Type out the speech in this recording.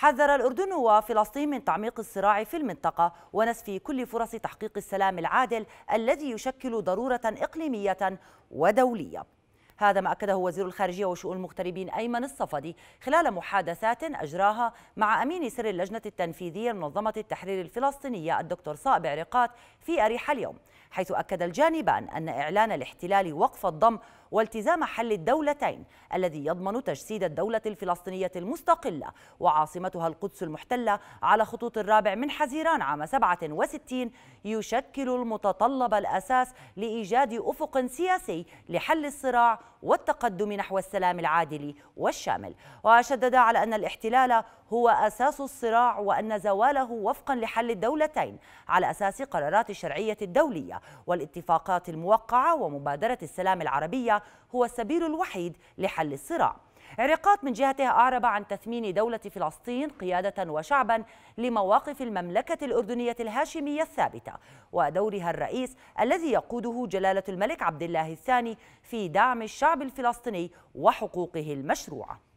حذر الأردن وفلسطين من تعميق الصراع في المنطقة ونسف كل فرص تحقيق السلام العادل الذي يشكل ضرورة إقليمية ودولية هذا ما أكده وزير الخارجية وشؤون المغتربين أيمن الصفدي خلال محادثات أجراها مع أمين سر اللجنة التنفيذية لمنظمة التحرير الفلسطينية الدكتور صائب عريقات في أريحة اليوم حيث أكد الجانبان أن إعلان الاحتلال وقف الضم والتزام حل الدولتين الذي يضمن تجسيد الدولة الفلسطينية المستقلة وعاصمتها القدس المحتلة على خطوط الرابع من حزيران عام 67 يشكل المتطلب الأساس لإيجاد أفق سياسي لحل الصراع والتقدم نحو السلام العادل والشامل وشدد على أن الاحتلال هو أساس الصراع وأن زواله وفقا لحل الدولتين على أساس قرارات الشرعية الدولية والاتفاقات الموقعة ومبادرة السلام العربية هو السبيل الوحيد لحل الصراع عراقات من جهته أعرب عن تثمين دولة فلسطين قيادة وشعبا لمواقف المملكة الأردنية الهاشمية الثابتة ودورها الرئيس الذي يقوده جلالة الملك عبد الله الثاني في دعم الشعب الفلسطيني وحقوقه المشروعه